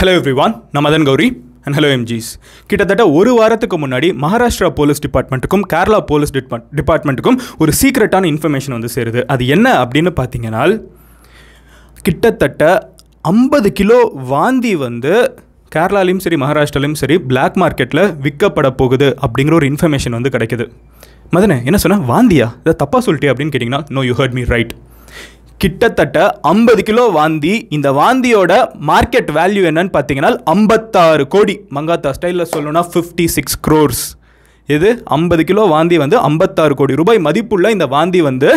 Hello everyone நான் Madan Gowri and hello எம்ஜிஸ் கிட்டத்தட்ட ஒரு வாரத்துக்கு முன்னாடி மகாராஷ்டிரா போலீஸ் டிபார்ட்மெண்ட்டுக்கும் கேரளா போலீஸ் டிபார்ட்மெண்ட்டுக்கும் ஒரு சீக்ரெட்டான இன்ஃபர்மேஷன் வந்து சேருது அது என்ன அப்படின்னு பார்த்தீங்கன்னா கிட்டத்தட்ட ஐம்பது கிலோ வாந்தி வந்து கேரளாலையும் சரி மகாராஷ்டிராலையும் சரி பிளாக் மார்க்கெட்டில் விற்கப்பட போகுது அப்படிங்கிற ஒரு இன்ஃபர்மேஷன் வந்து கிடைக்குது மதனே என்ன சொன்னால் வாந்தியா இதை தப்பாக சொல்லிட்டே அப்படின்னு கேட்டிங்கன்னா no you heard me right கிட்டத்தட்ட ஐம்பது கிலோ வாந்தி இந்த வாந்தியோட மார்க்கெட் வேல்யூ என்னன்னு பார்த்தீங்கன்னா ஐம்பத்தாறு கோடி மங்காத்தா ஸ்டைலில் சொல்லணும்னா ஃபிஃப்டி சிக்ஸ் க்ரோர்ஸ் இது ஐம்பது கிலோ வாந்தி வந்து ஐம்பத்தாறு கோடி ரூபாய் மதிப்புள்ள இந்த வாந்தி வந்து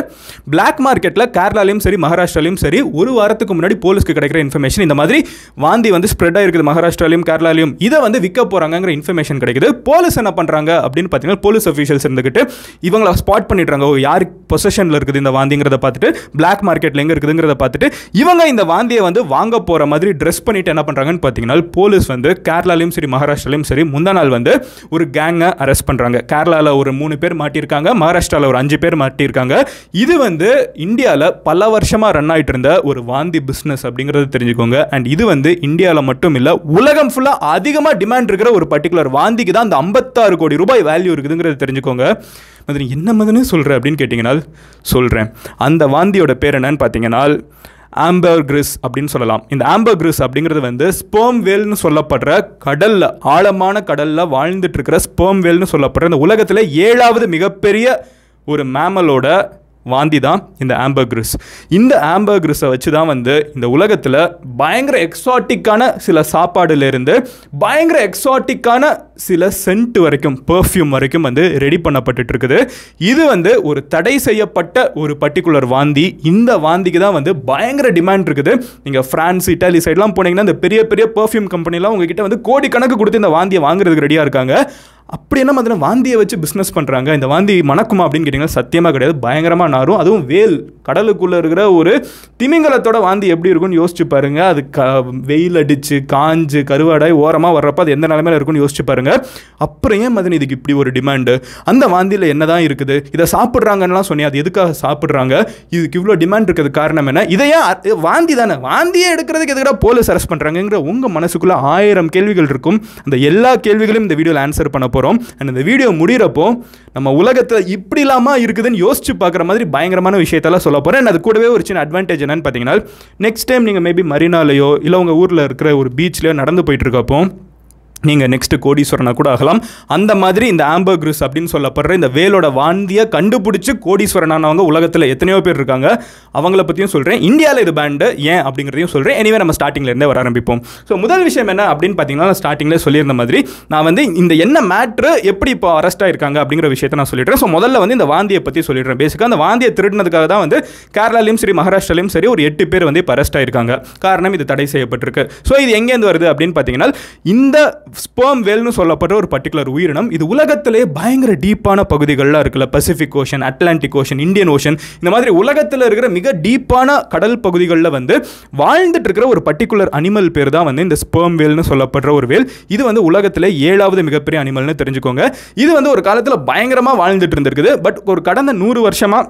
பிளாக் மார்க்கெட்டில் கேரளாலையும் சரி மகாராஷ்டிராலையும் சரி ஒரு வாரத்துக்கு முன்னாடி போலீஸ்க்கு கிடைக்கிற இன்ஃபர்மேஷன் இந்த மாதிரி வாந்தி வந்து ஸ்ப்ரெட் ஆகிருக்குது மகாராஷ்டிராலையும் கேரளாலையும் இதை வந்து விற்க போகிறாங்கங்கிற இன்ஃபர்மேஷன் கிடைக்குது போலீஸ் என்ன பண்ணுறாங்க அப்படின்னு பார்த்தீங்கன்னா போலீஸ் அஃபீஷியல்ஸ் இருந்துக்கிட்டு இவங்களை ஸ்பாட் பண்ணிடுறாங்க யார் பொசஷனில் இருக்குது இந்த வாந்திங்கிறத பார்த்துட்டு பிளாக் மார்க்கெட்டில் எங்கே இருக்குதுங்கிறத பார்த்துட்டு இவங்க இந்த வாந்தியை வந்து வாங்க போகிற மாதிரி ட்ரெஸ் பண்ணிட்டு என்ன பண்ணுறாங்கன்னு பார்த்தீங்கன்னா போலீஸ் வந்து கேரளாலையும் சரி மகாராஷ்டிராலையும் சரி முந்தா நாள் வந்து ஒரு கேங்கை அரெஸ்ட் பண்ணுறாங்க சொல்கிறாங்க கேரளாவில் ஒரு மூணு பேர் மாட்டியிருக்காங்க மகாராஷ்டிராவில் ஒரு அஞ்சு பேர் மாட்டியிருக்காங்க இது வந்து இந்தியாவில் பல வருஷமாக ரன் ஆகிட்டு இருந்த ஒரு வாந்தி பிஸ்னஸ் அப்படிங்கிறத தெரிஞ்சுக்கோங்க அண்ட் இது வந்து இந்தியாவில் மட்டும் இல்லை உலகம் ஃபுல்லாக அதிகமாக டிமாண்ட் இருக்கிற ஒரு பர்டிகுலர் வாந்திக்கு தான் அந்த ஐம்பத்தாறு கோடி ரூபாய் வேல்யூ இருக்குதுங்கிறத தெரிஞ்சுக்கோங்க மதுரை என்ன மதுன்னு சொல்கிறேன் அப்படின்னு கேட்டிங்கன்னா சொல்கிறேன் அந்த வாந்தியோட பேர் என்னன்னு பார்த்தீங்கன்னா கிரிஸ் அப்படின்னு சொல்லலாம் இந்த ஆம்பர்கிரிஸ் அப்படிங்கிறது வந்து ஸ்போம் வேல்னு சொல்லப்படுற கடலில் ஆழமான கடலில் வாழ்ந்துட்டு இருக்கிற ஸ்போம் வேல்னு சொல்லப்படுற இந்த உலகத்தில் ஏழாவது மிகப்பெரிய ஒரு மேமலோட வாந்தி தான் இந்த ஆம்பர்கிரிஸ் இந்த ஆம்பர்கிரிஸை வச்சு தான் வந்து இந்த உலகத்தில் பயங்கர எக்ஸாட்டிக்கான சில சாப்பாடுலேருந்து பயங்கர எக்ஸாட்டிக்கான சில சென்ட் வரைக்கும் பர்ஃப்யூம் வரைக்கும் வந்து ரெடி பண்ணப்பட்டு இருக்குது இது வந்து ஒரு தடை செய்யப்பட்ட ஒரு பர்டிகுலர் வாந்தி இந்த வாந்திக்கு தான் வந்து பயங்கர டிமாண்ட் இருக்குது நீங்கள் ஃப்ரான்ஸ் இட்டாலி சைட்லாம் போனீங்கன்னா இந்த பெரிய பெரிய பர்ஃப்யூம் கம்பெனிலாம் உங்ககிட்ட வந்து கோடிக்கணக்கு கொடுத்து இந்த வாந்தியை வாங்குறதுக்கு ரெடியாக இருக்காங்க அப்படி என்ன பார்த்தீங்கன்னா வாந்தியை வச்சு பிஸ்னஸ் பண்ணுறாங்க இந்த வாந்தி மணக்குமா அப்படின்னு கேட்டிங்கன்னா சத்தியமாக கிடையாது பயங்கரமாக நாரும் அதுவும் வேல் கடலுக்குள்ளே இருக்கிற ஒரு திமிங்கலத்தோட வாந்தி எப்படி இருக்கும்னு யோசிச்சு பாருங்கள் அது க வெயில் அடித்து காஞ்சு கருவாடாய் ஓரமாக வர்றப்ப அது எந்த நிலமையில இருக்குன்னு யோசிச்சு பாருங்கள் அப்புறம் ஏன் மதன் இதுக்கு இப்படி ஒரு டிமாண்டு அந்த வாந்தியில் என்ன தான் இருக்குது இதை சாப்பிட்றாங்கன்னா சொன்னேன் அது எதுக்காக சாப்பிட்றாங்க இதுக்கு இவ்வளோ டிமாண்ட் இருக்கிறது காரணம் என்ன இதையே வாந்தி தானே வாந்தியை எடுக்கிறதுக்கு எதுக்காக போலீஸ் அரெஸ்ட் பண்ணுறாங்கங்கிற உங்கள் மனசுக்குள்ளே ஆயிரம் கேள்விகள் இருக்கும் அந்த எல்லா கேள்விகளையும் இந்த வீடியோவில் ஆன்சர் பண்ண போகிறோம் அண்ட் இந்த வீடியோ முடிகிறப்போ நம்ம உலகத்தில் இப்படி இல்லாமல் இருக்குதுன்னு யோசிச்சு பார்க்குற மாதிரி பயங்கரமான விஷயத்தெல்லாம் சொல்ல போகிறேன் அது கூடவே ஒரு சின்ன அட்வான்டேஜ் என்னென்னு பார்த்தீங்கன்னா நெக்ஸ்ட் டைம் நீங்கள் மேபி மரினாலேயோ இல்லை உங்கள் ஊரில் இருக்கிற ஒரு பீச்லேயோ நடந்து போயிட்டுருக்கப்போ நீங்கள் நெக்ஸ்ட்டு கோடீஸ்வரனாக கூட ஆகலாம் அந்த மாதிரி இந்த ஆம்பர் க்ரூஸ் அப்படின்னு சொல்லப்படுற இந்த வேலோட வாந்தியை கண்டுபிடிச்சி கோடீஸ்வரனானவங்க உலகத்தில் எத்தனையோ பேர் இருக்காங்க அவங்கள பற்றியும் சொல்கிறேன் இந்தியாவில் இது பேண்டு ஏன் அப்படிங்கிறதையும் சொல்கிறேன் எனவே நம்ம ஸ்டார்டிங்லேருந்தே வர ஆரம்பிப்போம் ஸோ முதல் விஷயம் என்ன அப்படின்னு பார்த்தீங்கன்னா நான் ஸ்டார்டிங்கில் சொல்லியிருந்த மாதிரி நான் வந்து இந்த என்ன மேட்ரு எப்படி இப்போ அரெஸ்ட் ஆகிருக்காங்க அப்படிங்கிற விஷயத்தை நான் சொல்லிடுறேன் ஸோ முதல்ல வந்து இந்த வாந்தியை பற்றி சொல்லிடுறேன் பேசிக்காக அந்த வாந்தியை திருடினதுக்காக தான் வந்து கேரளாலையும் சரி மகாராஷ்டிராலையும் சரி ஒரு எட்டு பேர் வந்து இப்போ அரெஸ்ட் ஆயிருக்காங்க காரணம் இது தடை செய்யப்பட்டிருக்கு ஸோ இது எங்கேருந்து வருது அப்படின்னு பார்த்தீங்கன்னா இந்த ஸ்பேம் வேல்னு சொல்லப்பட்ட ஒரு பர்டிகுலர் உயிரினம் இது உலகத்திலே பயங்கர டீப்பான பகுதிகளெலாம் இருக்குல்ல Pacific Ocean Atlantic Ocean Indian Ocean இந்த மாதிரி உலகத்தில் இருக்கிற மிக டீப்பான கடல் பகுதிகளில் வந்து வாழ்ந்துட்டு இருக்கிற ஒரு பர்டிகுலர் அனிமல் பேர் தான் வந்து இந்த ஸ்பேம் வேல்னு சொல்லப்படுற ஒரு வேல் இது வந்து உலகத்தில் ஏழாவது மிகப்பெரிய அனிமல்னு தெரிஞ்சுக்கோங்க இது வந்து ஒரு காலத்தில் பயங்கரமாக வாழ்ந்துட்டு இருந்திருக்குது பட் ஒரு கடந்த நூறு வருஷமாக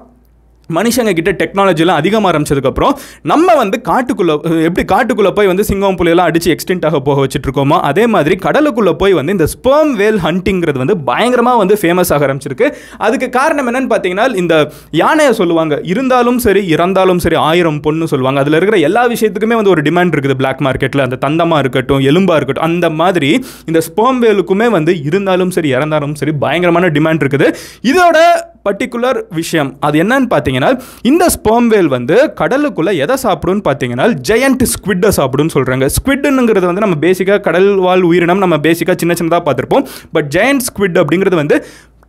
மனுஷங்க கிட்ட டெக்னாலஜிலாம் அதிகமாக ஆரம்பிச்சதுக்கப்புறம் நம்ம வந்து காட்டுக்குள்ளே எப்படி காட்டுக்குள்ளே போய் வந்து சிங்கம் புலியெல்லாம் அடித்து எக்ஸ்டென்ட் ஆக போக வச்சுட்ருக்கோமோ அதே மாதிரி கடலுக்குள்ளே போய் வந்து இந்த ஸ்பேம் வேல் ஹண்டிங்கிறது வந்து பயங்கரமாக வந்து ஃபேமஸ் ஆக ஆரம்பிச்சிருக்கு அதுக்கு காரணம் என்னென்னு பார்த்தீங்கன்னா இந்த யானையை சொல்லுவாங்க இருந்தாலும் சரி இறந்தாலும் சரி ஆயிரம் பொண்ணு சொல்லுவாங்க அதில் இருக்கிற எல்லா விஷயத்துக்குமே வந்து ஒரு டிமாண்ட் இருக்குது பிளாக் மார்க்கெட்டில் அந்த தந்தமாக இருக்கட்டும் எலும்பாக இருக்கட்டும் அந்த மாதிரி இந்த ஸ்பேம் வேலுக்குமே வந்து இருந்தாலும் சரி இறந்தாலும் சரி பயங்கரமான டிமாண்ட் இருக்குது இதோட பர்டிகுலர் விஷயம் அது என்னன்னு பார்த்தீங்கன்னா இந்த ஸ்பேம் வேல் வந்து கடலுக்குள்ளே எதை சாப்பிடும் பார்த்தீங்கன்னா ஜெயண்ட் ஸ்குவிட்டை சாப்பிடுன்னு சொல்கிறாங்க ஸ்குவிட்டுங்கிறது வந்து நம்ம பேசிக்காக கடல் வாழ் உயிரினம் நம்ம பேசிக்காக சின்ன சின்னதாக பார்த்துருப்போம் பட் ஜெயண்ட் ஸ்குவிட் அப்படிங்கிறது வந்து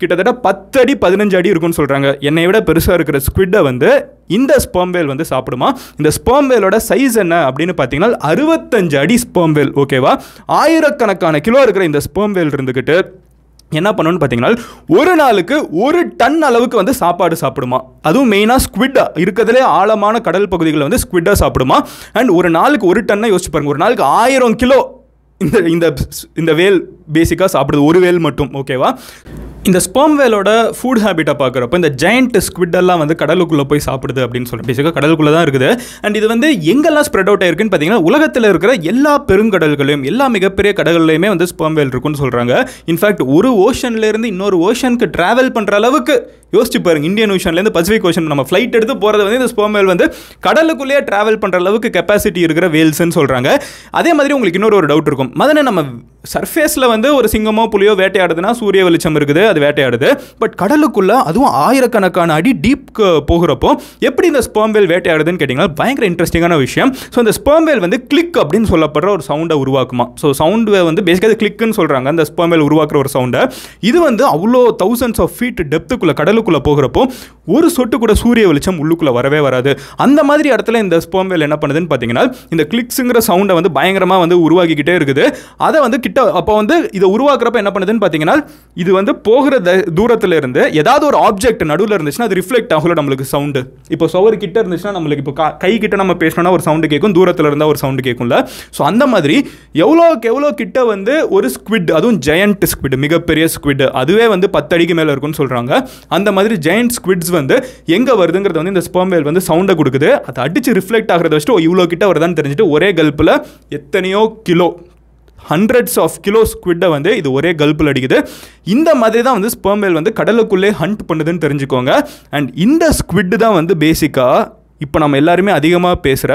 கிட்டத்தட்ட பத்து அடி பதினஞ்சு அடி இருக்கும்னு சொல்கிறாங்க என்னை விட பெருசாக இருக்கிற ஸ்குவிட்டை வந்து இந்த ஸ்பேம் வேல் வந்து சாப்பிடுமா இந்த ஸ்பேம் வேலோட சைஸ் என்ன அப்படின்னு பார்த்தீங்கன்னா அறுபத்தஞ்சு அடி ஸ்பேம் வேல் ஓகேவா ஆயிரக்கணக்கான கிலோ இருக்கிற இந்த ஸ்பேம் வேல் இருந்துக்கிட்டு என்ன பண்ணணும்னு பார்த்தீங்கன்னா ஒரு நாளுக்கு ஒரு டன் அளவுக்கு வந்து சாப்பாடு சாப்பிடுமா அதுவும் மெயினாக ஸ்குவிட் இருக்கிறதுலே ஆழமான கடல் பகுதிகளில் வந்து ஸ்குவிட்டாக சாப்பிடுமா அண்ட் ஒரு நாளுக்கு ஒரு டன்னை யோசிச்சு பாருங்க ஒரு நாளுக்கு ஆயிரம் கிலோ இந்த இந்த இந்த வேல் பேசிக்காக சாப்பிடுது ஒரு வேல் மட்டும் ஓகேவா இந்த ஸ்பேம் வேலோட ஃபுட் ஹேபிட்டை பார்க்குறப்ப இந்த ஜெயண்ட் ஸ்குவிட்டெல்லாம் வந்து கடலுக்குள்ளே போய் சாப்பிடுது அப்படின்னு சொல்லி பேசிக்க கடலுக்குள்ளே தான் இருக்குது அண்ட் இது வந்து எங்கெல்லாம் ஸ்ப்ரெட் அவுட் ஆயிருக்குன்னு பார்த்தீங்கன்னா உலகத்தில் இருக்கிற எல்லா பெருங்கடல்களையும் எல்லா மிகப்பெரிய கடல்களையுமே வந்து ஸ்பேம் வேல் இருக்குன்னு சொல்கிறாங்க இன்ஃபேக்ட் ஒரு ஓஷன்லேருந்து இன்னொரு ஓஷனுக்கு ட்ராவல் பண்ணுற அளவுக்கு யோசிச்சு பாருங்க இந்தியன் ஓஷன்லேருந்து பசிபிக் ஓஷன் நம்ம ஃப்ளைட் எடுத்து போகிறது வந்து இந்த ஸ்பேம் வேல் வந்து கடலுக்குள்ளேயே ட்ராவல் பண்ணுற அளவுக்கு கெப்பாசிட்டி இருக்கிற வேல்ஸ்ன்னு சொல்கிறாங்க அதே மாதிரி உங்களுக்கு இன்னொரு ஒரு டவுட் இருக்கும் மதனை நம்ம சர்ஃபேஸில் வந்து ஒரு சிங்கமோ புலியோ வேட்டையாடுதுன்னா சூரிய வெளிச்சம் இருக்குது அது வேட்டையாடுது பட் கடலுக்குள்ளே அதுவும் ஆயிரக்கணக்கான அடி டீப்க்கு போகிறப்போ எப்படி இந்த ஸ்பேம்வேல் வேட்டையாடுதுன்னு கேட்டிங்கன்னா பயங்கர இன்ட்ரெஸ்டிங்கான விஷயம் ஸோ இந்த ஸ்பேம்வேல் வந்து கிளிக் அப்படின்னு சொல்லப்படுற ஒரு சவுண்டை உருவாக்குமா ஸோ சவுண்டு வந்து பேசிக்காக கிளிக்குன்னு சொல்கிறாங்க அந்த ஸ்பேம்வேல் உருவாக்குற ஒரு சவுண்டை இது வந்து அவ்வளோ தௌசண்ட்ஸ் ஆஃப் ஃபீட் டெப்த்துக்குள்ளே கடலுக்குள்ளே போகிறப்போ ஒரு சொட்டு கூட சூரிய வெளிச்சம் உள்ளுக்குள்ளே வரவே வராது அந்த மாதிரி இடத்துல இந்த ஸ்பேம்வேல் என்ன பண்ணுதுன்னு பார்த்தீங்கன்னா இந்த கிளிக்ஸுங்கிற சவுண்டை வந்து பயங்கரமாக வந்து உருவாக்கிக்கிட்டே இருக்குது அதை வந்து கிட்ட கிட்ட அப்போ வந்து இதை உருவாக்குறப்ப என்ன பண்ணுதுன்னு பார்த்தீங்கன்னா இது வந்து போகிற த தூரத்தில் இருந்து ஏதாவது ஒரு ஆப்ஜெக்ட் நடுவில் இருந்துச்சுன்னா அது ரிஃப்ளெக்ட் ஆகல நம்மளுக்கு சவுண்டு இப்போ சவர் கிட்ட இருந்துச்சுன்னா நம்மளுக்கு இப்போ கை கிட்ட நம்ம பேசணும்னா ஒரு சவுண்டு கேட்கும் தூரத்தில் இருந்தால் ஒரு சவுண்டு கேட்கும்ல ஸோ அந்த மாதிரி எவ்வளோக்கு எவ்வளோ கிட்ட வந்து ஒரு ஸ்குவிட் அதுவும் ஜெயண்ட் ஸ்குவிட் மிகப்பெரிய ஸ்குவிட் அதுவே வந்து பத்து அடிக்கு மேலே இருக்கும்னு சொல்கிறாங்க அந்த மாதிரி ஜெயண்ட் ஸ்குவிட்ஸ் வந்து எங்கே வருதுங்கிறது வந்து இந்த ஸ்பெர்ம் வந்து சவுண்டை கொடுக்குது அதை அடித்து ரிஃப்ளெக்ட் ஆகிறத வச்சுட்டு இவ்வளோ கிட்ட வருதான்னு தெரிஞ்சுட்டு ஒரே கல்ப்பில் எத்தனையோ கிலோ ஹண்ட்ரட்ஸ் ஆஃப் கிலோ ஸ்குவிட்டை வந்து இது ஒரே கல்பில் அடிக்குது இந்த மாதிரி தான் வந்து ஸ்பெர்மேல் வந்து கடலுக்குள்ளே ஹண்ட் பண்ணுதுன்னு தெரிஞ்சுக்கோங்க அண்ட் இந்த ஸ்குவிட் தான் வந்து பேசிக்காக இப்போ நம்ம எல்லாருமே அதிகமாக பேசுகிற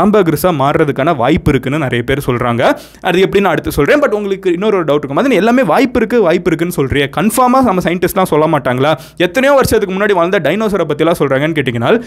ஆம்பகிரிஸாக மாறுறதுக்கான வாய்ப்பு இருக்குதுன்னு நிறைய பேர் சொல்கிறாங்க அது எப்படின்னு நான் அடுத்து சொல்கிறேன் பட் உங்களுக்கு இன்னொரு டவுட் இருக்கும் அது எல்லாமே வாய்ப்பு இருக்குது வாய்ப்பு இருக்குன்னு சொல்கிறேன் கன்ஃபார்மாக நம்ம சயின்டிஸ்ட்லாம் சொல்ல மாட்டாங்களா எத்தனையோ வருஷத்துக்கு முன்னாடி வாழ்ந்த டைனோசரை பற்றிலாம் சொல்கிறாங்கன்னு கேட்டிங்கனால்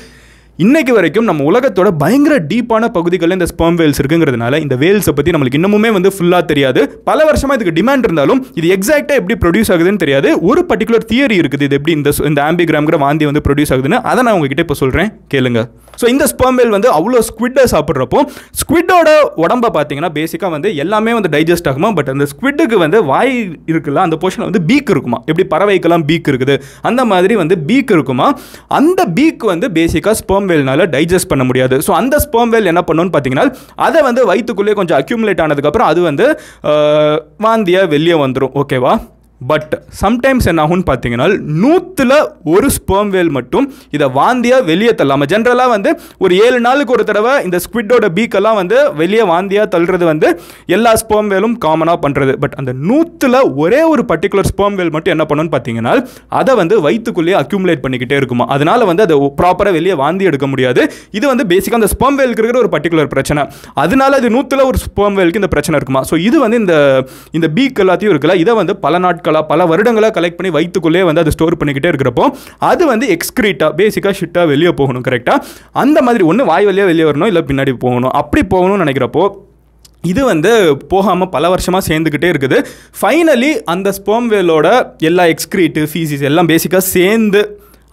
இன்றைக்கு வரைக்கும் நம்ம உலகத்தோட பயங்கர டீப்பான பகுதிகளில் இந்த ஸ்பெர்ம் வேல்ஸ் இருக்குங்கிறதுனால இந்த வேல்ஸை பற்றி நம்மளுக்கு இன்னமுமே வந்து ஃபுல்லாக தெரியாது பல வருஷமாக இதுக்கு டிமாண்ட் இருந்தாலும் இது எக்ஸாக்டாக எப்படி ப்ரொடியூஸ் ஆகுதுன்னு தெரியாது ஒரு பர்டிகுலர் தியரி இருக்குது இது எப்படி இந்த இந்த ஆம்பிகிராம்ங்கிற வாந்தி வந்து ப்ரொடியூஸ் ஆகுதுன்னு அதை நான் உங்ககிட்ட இப்போ சொல்கிறேன் கேளுங்க ஸோ இந்த ஸ்பெர்ம் வேல் வந்து அவ்வளோ ஸ்குவிட்டை சாப்பிட்றப்போ ஸ்குவிட்டோட உடம்பை பார்த்தீங்கன்னா பேசிக்காக வந்து எல்லாமே வந்து டைஜஸ்ட் ஆகுமா பட் அந்த ஸ்குவிட்டுக்கு வந்து வாய் இருக்குல்ல அந்த போர்ஷன் வந்து பீக் இருக்குமா எப்படி பறவைக்கெல்லாம் பீக் இருக்குது அந்த மாதிரி வந்து பீக் இருக்குமா அந்த பீக் வந்து பேசிக்காக ஸ்பெர்ம் ஸ்பேம் வேல்னால டைஜஸ்ட் பண்ண முடியாது ஸோ அந்த ஸ்பேம் வேல் என்ன பண்ணணும்னு பார்த்தீங்கன்னா அதை வந்து வயிற்றுக்குள்ளே கொஞ்சம் அக்யூமுலேட் ஆனதுக்கப்புறம் அது வந்து வாந்தியாக வெளியே வந்துடும் ஓகேவா பட் சம்டைம்ஸ் என்ன ஆகும்னு பார்த்தீங்கன்னா நூற்றுல ஒரு ஸ்பெர்ம் வேல் மட்டும் இதை வாந்தியாக வெளியே தள்ளாமல் ஜென்ரலாக வந்து ஒரு ஏழு நாளுக்கு ஒரு தடவை இந்த ஸ்குவிட்டோட பீக்கெல்லாம் வந்து வெளியே வாந்தியாக தள்ளுறது வந்து எல்லா ஸ்பெர்ம் வேலும் காமனாக பண்ணுறது பட் அந்த நூற்றுல ஒரே ஒரு பர்டிகுலர் ஸ்பெர்ம் வேல் மட்டும் என்ன பண்ணணும்னு பார்த்தீங்கன்னா அதை வந்து வயிற்றுக்குள்ளேயே அக்யூமுலேட் பண்ணிக்கிட்டே இருக்குமா அதனால் வந்து அதை ப்ராப்பராக வெளியே வாந்தி எடுக்க முடியாது இது வந்து பேசிக்காக அந்த ஸ்பெர்ம் வேலுக்கு இருக்கிற ஒரு பர்டிகுலர் பிரச்சனை அதனால அது நூற்றுல ஒரு ஸ்பெர்ம் வேலுக்கு இந்த பிரச்சனை இருக்குமா ஸோ இது வந்து இந்த இந்த பீக் எல்லாத்தையும் இருக்குல்ல இதை வந்து பல நாட்கள் நாட்களாக பல வருடங்களாக கலெக்ட் பண்ணி வயிற்றுக்குள்ளே வந்து அதை ஸ்டோர் பண்ணிக்கிட்டே இருக்கிறப்போ அது வந்து எக்ஸ்க்ரீட்டாக பேசிக்காக ஷிட்டாக வெளியே போகணும் கரெக்டாக அந்த மாதிரி ஒன்று வாய் வழியாக வெளியே வரணும் இல்லை பின்னாடி போகணும் அப்படி போகணும்னு நினைக்கிறப்போ இது வந்து போகாமல் பல வருஷமாக சேர்ந்துக்கிட்டே இருக்குது ஃபைனலி அந்த ஸ்போம்வேலோட வேலோட எல்லா எக்ஸ்க்ரீட்டு ஃபீசிஸ் எல்லாம் பேசிக்காக சேர்ந்து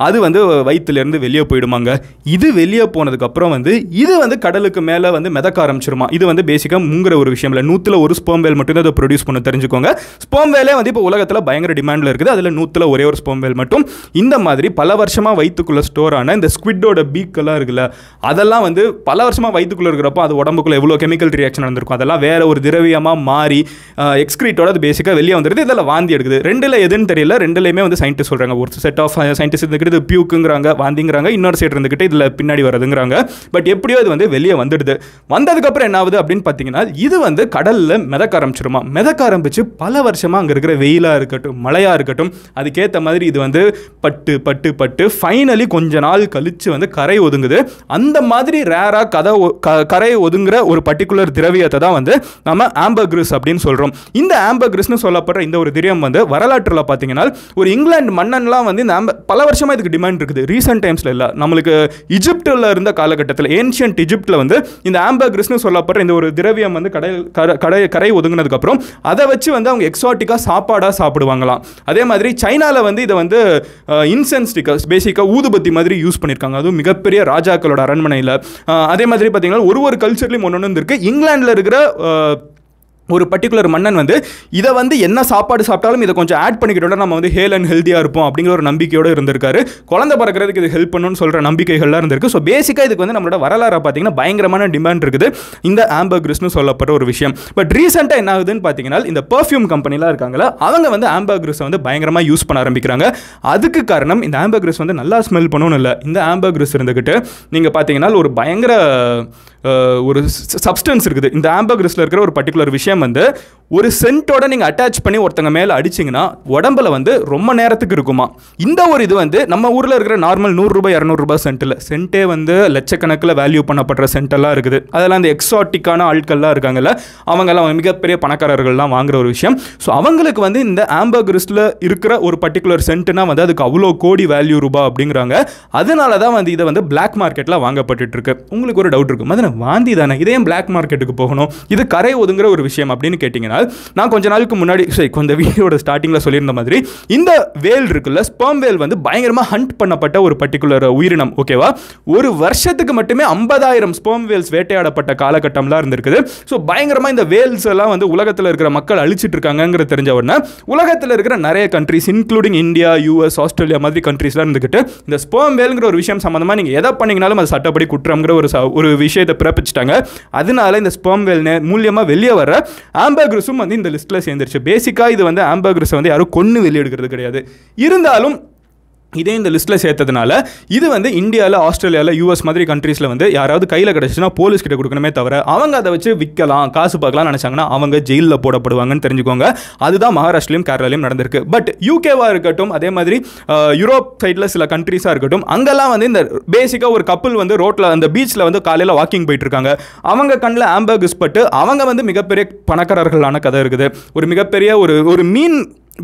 அது வந்து வயிற்றுலேருந்து வெளியே போயிடுமாங்க இது வெளியே போனதுக்கப்புறம் வந்து இது வந்து கடலுக்கு மேலே வந்து மிதக்க ஆரம்பிச்சிருமா இது வந்து பேசிக்காக முங்கிற ஒரு விஷயம் இல்லை நூற்றில் ஒரு ஸ்போம் வேல் மட்டும் அதை ப்ரொடியூஸ் பண்ண தெரிஞ்சுக்கோங்க ஸ்போம் வேலே வந்து இப்போ உலகத்தில் பயங்கர டிமாண்டில் இருக்குது அதில் நூற்றில் ஒரே ஒரு ஸ்போம் வேல் மட்டும் இந்த மாதிரி பல வருஷமாக வயிற்றுக்குள்ளே ஸ்டோர் ஆன இந்த ஸ்குவிட்டோட பீக்கெல்லாம் இருக்குல்ல அதெல்லாம் வந்து பல வருஷமாக வயிற்றுக்குள்ளே இருக்கிறப்போ அது உடம்புக்குள்ளே எவ்வளோ கெமிக்கல் ரியாக்ஷன் நடந்திருக்கும் அதெல்லாம் வேற ஒரு திரவியமாக மாறி எக்ஸ்கிரீட்டோட அது பேசிக்காக வெளியே வந்துடுது இதில் வாந்தி எடுக்குது ரெண்டில் எதுன்னு தெரியல ரெண்டுலேயுமே வந்து சயின்டிஸ்ட் சொல்கிறாங்க ஒரு செட் ஆஃப் சயின்டிஸ்ட் சைடு பியூக்குங்கிறாங்க வாந்திங்கிறாங்க இன்னொரு சைடு இருந்துகிட்டு இதில் பின்னாடி வர்றதுங்கிறாங்க பட் எப்படியோ இது வந்து வெளியே வந்துடுது வந்ததுக்கப்புறம் என்ன ஆகுது அப்படின்னு பார்த்தீங்கன்னா இது வந்து கடலில் மிதக்க ஆரம்பிச்சிருமா மிதக்க ஆரம்பித்து பல வருஷமாக அங்கே இருக்கிற வெயிலாக இருக்கட்டும் மழையாக இருக்கட்டும் அதுக்கேற்ற மாதிரி இது வந்து பட்டு பட்டு பட்டு ஃபைனலி கொஞ்ச நாள் கழித்து வந்து கரை ஒதுங்குது அந்த மாதிரி ரேராக கதை கரை ஒதுங்குற ஒரு பர்டிகுலர் திரவியத்தை தான் வந்து நம்ம ஆம்பர்கிரிஸ் அப்படின்னு சொல்கிறோம் இந்த ஆம்பர்கிரிஸ்னு சொல்லப்படுற இந்த ஒரு திரியம் வந்து வரலாற்றில் பார்த்தீங்கன்னா ஒரு இங்கிலாந்து மன்னன்லாம் வந்து இந்த பல வருஷமாக அதுக்கு டிமாண்ட் இருக்குது ரீசெண்ட் டைம்ஸில் இல்லை நம்மளுக்கு இஜிப்டில் இருந்த காலகட்டத்தில் ஏன்ஷியன்ட் இஜிப்டில் வந்து இந்த ஆம்பர்கிரிஸ்னு சொல்லப்படுற இந்த ஒரு திரவியம் வந்து கடல் கடை கரை ஒதுங்கினதுக்கப்புறம் அதை வச்சு வந்து அவங்க எக்ஸாட்டிக்காக சாப்பாடாக சாப்பிடுவாங்களாம் அதே மாதிரி சைனாவில் வந்து இதை வந்து இன்சென்ஸ் பேசிக்காக ஊதுபத்தி மாதிரி யூஸ் பண்ணியிருக்காங்க அதுவும் மிகப்பெரிய ராஜாக்களோட அரண்மனையில் அதே மாதிரி பார்த்தீங்கன்னா ஒரு ஒரு கல்ச்சர்லேயும் ஒன்று ஒன்று இருக்குது இங்கிலாண்டில் இருக்கிற ஒரு பர்டிகுலர் மன்னன் வந்து இதை வந்து என்ன சாப்பாடு சாப்பிட்டாலும் இதை கொஞ்சம் ஆட் பண்ணிக்கிட்டோட நம்ம வந்து ஹேல் அண்ட் ஹெல்த்தியாக இருப்போம் அப்படிங்கிற ஒரு நம்பிக்கையோடு இருந்திருக்காரு குழந்தை பறக்கிறதுக்கு இது ஹெல்ப் பண்ணணும்னு சொல்கிற நம்பிக்கைகள்லாம் இருந்திருக்கு ஸோ பேசிக்காக இதுக்கு வந்து நம்மளோட வரலாறு பார்த்தீங்கன்னா பயங்கரமான டிமாண்ட் இருக்குது இந்த ஆம்பர்கிரிஸ்னு சொல்லப்பட்ட ஒரு விஷயம் பட் ரீசெண்டாக என்ன ஆகுதுன்னு பார்த்தீங்கன்னா இந்த பர்ஃப்யூம் கம்பெனிலாம் இருக்காங்களா அவங்க வந்து ஆம்பர்கிரிஸை வந்து பயங்கரமாக யூஸ் பண்ண ஆரம்பிக்கிறாங்க அதுக்கு காரணம் இந்த ஆம்பர்கிரிஸ் வந்து நல்லா ஸ்மெல் பண்ணணும் இல்லை இந்த ஆம்பர்கிரிஸ் இருந்துக்கிட்டு நீங்கள் பார்த்தீங்கன்னா ஒரு பயங்கர ஒரு சப்ஸ்டன்ஸ் இருக்குது இந்த ஆம்பகரிஸில் இருக்கிற ஒரு பர்டிகுலர் விஷயம் வந்து ஒரு சென்ட்டோட நீங்கள் அட்டாச் பண்ணி ஒருத்தங்க மேலே அடிச்சிங்கன்னா உடம்புல வந்து ரொம்ப நேரத்துக்கு இருக்குமா இந்த ஒரு இது வந்து நம்ம ஊரில் இருக்கிற நார்மல் நூறுரூபா இரநூறுபா சென்ட்டில் சென்ட்டே வந்து லட்சக்கணக்கில் வேல்யூ பண்ணப்படுற சென்ட்டெல்லாம் இருக்குது அதெல்லாம் அந்த எக்ஸாட்டிக்கான ஆட்கள்லாம் இருக்காங்கல்ல அவங்கெல்லாம் மிகப்பெரிய பணக்காரர்கள்லாம் வாங்குற ஒரு விஷயம் ஸோ அவங்களுக்கு வந்து இந்த ஆம்பகரிஸில் இருக்கிற ஒரு பர்டிகுலர் சென்ட்னா வந்து அதுக்கு அவ்வளோ கோடி வேல்யூ ரூபா அப்படிங்கிறாங்க அதனால தான் வந்து இதை வந்து பிளாக் மார்க்கெட்டில் வாங்கப்பட்டுருக்கு உங்களுக்கு ஒரு டவுட் இருக்கும் அதில் வாந்தி தானே இதே பிளாக் மார்க்கெட்டுக்கு போகணும் இது கரை ஒதுங்குற ஒரு விஷயம் அப்படின்னு கேட்டிங்கன்னா நான் கொஞ்ச நாளுக்கு முன்னாடி சரி கொஞ்சம் வீடியோட ஸ்டார்டிங்கில் சொல்லியிருந்த மாதிரி இந்த வேல் இருக்குல்ல ஸ்பேம் வேல் வந்து பயங்கரமாக ஹண்ட் பண்ணப்பட்ட ஒரு பர்டிகுலர் உயிரினம் ஓகேவா ஒரு வருஷத்துக்கு மட்டுமே ஐம்பதாயிரம் ஸ்பேம் வேல்ஸ் வேட்டையாடப்பட்ட காலகட்டம்லாம் இருந்திருக்குது ஸோ பயங்கரமாக இந்த வேல்ஸ் எல்லாம் வந்து உலகத்தில் இருக்கிற மக்கள் அழிச்சிட்டு இருக்காங்கிற தெரிஞ்ச உடனே உலகத்தில் இருக்கிற நிறைய countries including India US Australia மாதிரி கண்ட்ரிஸ்லாம் இருந்துக்கிட்டு இந்த ஸ்பேம் வேல்ங்கிற ஒரு விஷயம் சம்மந்தமாக நீங்கள் எதை பண்ணிங்கனாலும் அது சட்டப்படி குற்றம்ங்கிற ஒரு ஒரு விஷயத்தை பிறப்பிச்சிட்டாங்க அதனால இந்த ஸ்பெர்ம் வெல் மூலியமாக வெளியே வர ஆம்பாகிரஸும் வந்து இந்த லிஸ்ட்டில் சேர்ந்துருச்சு பேசிக்காக இது வந்து ஆம்பர்க்ரஸை வந்து யாரும் கொன்று வெளியெடுக்கிறது கிடையாது இருந்தாலும் இதே இந்த லிஸ்ட்டில் சேர்த்ததுனால இது வந்து இந்தியாவில் ஆஸ்திரேலியாவில் யூஎஸ் மாதிரி கண்ட்ரீஸில் வந்து யாராவது கையில் கிடச்சின்னா போலீஸ் கிட்ட கொடுக்கணுமே தவிர அவங்க அதை வச்சு விற்கலாம் காசு பார்க்கலாம் நினச்சாங்கன்னா அவங்க ஜெயிலில் போடப்படுவாங்கன்னு தெரிஞ்சுக்கோங்க அதுதான் மகாராஷ்டிரிலையும் கேரளாலையும் நடந்திருக்கு பட் யூகேவாக இருக்கட்டும் அதே மாதிரி யூரோப் சைடில் சில கண்ட்ரீஸாக இருக்கட்டும் அங்கெல்லாம் வந்து இந்த பேசிக்காக ஒரு கப்பல் வந்து ரோட்டில் அந்த பீச்சில் வந்து காலையில் வாக்கிங் போயிட்டு இருக்காங்க அவங்க கண்ணில் ஆம்பர்கிஸ் பட்டு அவங்க வந்து மிகப்பெரிய பணக்காரர்களான கதை இருக்குது ஒரு மிகப்பெரிய ஒரு ஒரு மீன்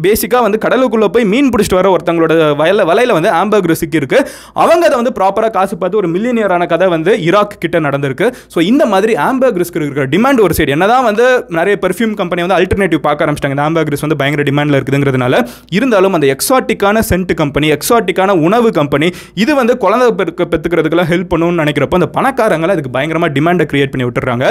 பேசிக்காக வந்து கடலுக்குள்ளே போய் மீன் பிடிச்சிட்டு வர ஒருத்தங்களோட வயல வலையில் வந்து ஆம்பர்கிற சிக்கியிருக்கு அவங்க அதை வந்து ப்ராப்பராக காசு பார்த்து ஒரு மில்லியனியரான கதை வந்து ஈராக் கிட்ட நடந்திருக்கு ஸோ இந்த மாதிரி ஆம்பர்கிரிஸ்க்கு இருக்கிற டிமாண்ட் ஒரு சைடு என்ன தான் வந்து நிறைய பெர்ஃப்யூம் கம்பெனி வந்து அல்டர்னேட்டிவ் பார்க்க ஆரம்பிச்சிட்டாங்க இந்த வந்து பயங்கர டிமாண்டில் இருக்குதுங்கிறதுனால இருந்தாலும் அந்த எக்ஸாட்டிக்கான சென்ட் கம்பெனி எக்ஸாட்டிக்கான உணவு கம்பெனி இது வந்து குழந்தை பெருக்க பெற்றுக்கிறதுக்கெல்லாம் ஹெல்ப் பண்ணணும்னு நினைக்கிறப்போ அந்த பணக்காரங்களை அதுக்கு பயங்கரமாக டிமாண்டை கிரியேட் பண்ணி விட்டுறாங்க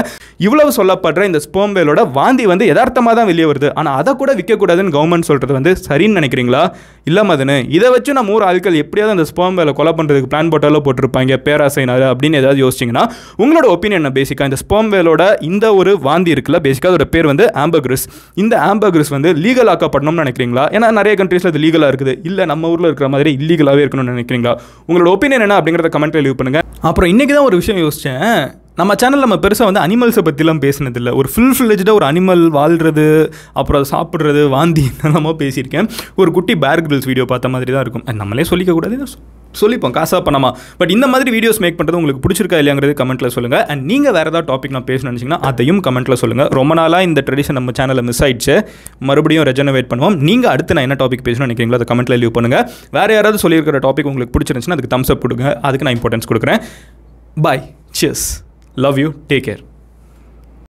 இவ்வளவு சொல்லப்படுற இந்த ஸ்போம்பேலோட வாந்தி வந்து எதார்த்தமாக தான் வெளியே வருது ஆனால் அதை கூட விற்கக்கூடாதுன்னு கவர்மெண்ட் சொல்கிறது வந்து சரின்னு நினைக்கிறீங்களா இல்லை மதனு இதை வச்சு நம்ம ஊர் ஆட்கள் எப்படியாவது அந்த ஸ்பேம் வேலை கொலை பண்ணுறதுக்கு பிளான் போட்டாலோ போட்டிருப்பாங்க பேராசைனால அப்படின்னு ஏதாவது யோசிச்சிங்கன்னா உங்களோட ஒப்பீனியன் பேசிக்காக இந்த ஸ்பேம் வேலோட இந்த ஒரு வாந்தி இருக்குல்ல பேசிக்காக அதோட பேர் வந்து ஆம்பகிரிஸ் இந்த ஆம்பகிரிஸ் வந்து லீகல் ஆக்கப்படணும்னு நினைக்கிறீங்களா ஏன்னா நிறைய கண்ட்ரீஸில் அது லீகலாக இருக்குது இல்லை நம்ம ஊரில் இருக்கிற மாதிரி இல்லீகலாகவே இருக்கணும்னு நினைக்கிறீங்களா உங்களோட ஒப்பீனியன் என்ன அப்படிங்கிறத கமெண்ட்டில் லீவ் பண்ணுங்கள் அப்புறம் இன்றைக்கி தான் ஒரு விஷயம் யோசித்தேன் நம்ம சேனல் நம்ம பெருசாக வந்து அனிமல்ஸை பற்றிலாம் பேசினதில்லை ஒரு ஃபுல் ஃபில்லேஜாக ஒரு அனிமல் வாழ்கிறது அப்புறம் அதை சாப்பிட்றது வாந்தி என்னெல்லாமோ பேசியிருக்கேன் ஒரு குட்டி பேர் கிரில்ஸ் வீடியோ பார்த்த மாதிரி தான் இருக்கும் நம்மளே சொல்லிக்கக்கூடாது சொல்லிப்போம் காசாக பண்ணாமா பட் இந்த மாதிரி வீடியோஸ் மேக் பண்ணுறது உங்களுக்கு பிடிச்சிருக்கா இல்லையாங்கிறது கமெண்ட்டில் சொல்லுங்கள் அண்ட் நீங்கள் வேறு ஏதாவது டாபிக் நான் பேசணும்னு நினச்சிங்கன்னா அதையும் கமெண்ட்டில் சொல்லுங்கள் ரொம்ப நாளாக இந்த ட்ரெடிஷன் நம்ம சேனலில் மிஸ் ஆயிடுச்சு மறுபடியும் ரெஜனவேட் பண்ணுவோம் நீங்கள் அடுத்து நான் என்ன டாபிக் பேசணும்னு நினைக்கிறீங்களோ அதை கமெண்ட்டில் லீவ் பண்ணுங்கள் வேறு யாராவது சொல்லியிருக்கிற டாபிக் உங்களுக்கு பிடிச்சிருந்துச்சுன்னா அதுக்கு தம்ஸ் அப் கொடுங்க அதுக்கு நான் இம்பார்ட்டன்ஸ் கொடுக்குறேன் bye cheers Love you. Take care.